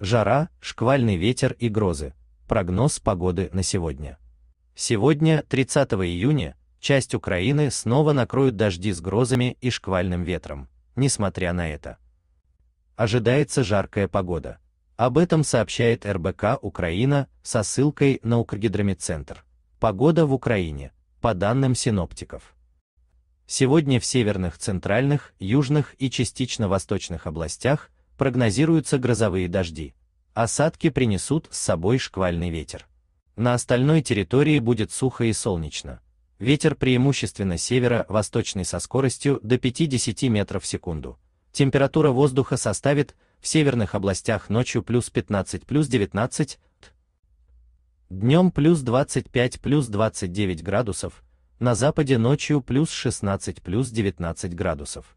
жара, шквальный ветер и грозы. Прогноз погоды на сегодня. Сегодня, 30 июня, часть Украины снова накроют дожди с грозами и шквальным ветром. Несмотря на это, ожидается жаркая погода. Об этом сообщает РБК Украина со ссылкой на Укргидромедцентр. Погода в Украине, по данным синоптиков. Сегодня в северных, центральных, южных и частично восточных областях прогнозируются грозовые дожди. Осадки принесут с собой шквальный ветер. На остальной территории будет сухо и солнечно. Ветер преимущественно северо-восточный со скоростью до 50 метров в секунду. Температура воздуха составит в северных областях ночью плюс 15 плюс 19, днем плюс 25 плюс 29 градусов, на западе ночью плюс 16 плюс 19 градусов.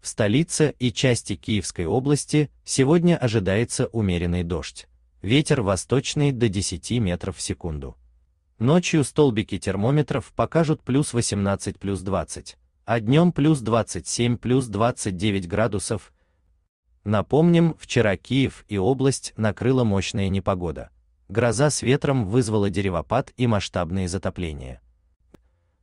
в столице и части Киевской области сегодня ожидается умеренный дождь. Ветер восточный до 10 метров в секунду. Ночью столбики термометров покажут плюс 18 плюс 20, а днем плюс 27 плюс 29 градусов. Напомним, вчера Киев и область накрыла мощная непогода. Гроза с ветром вызвала деревопад и масштабные затопления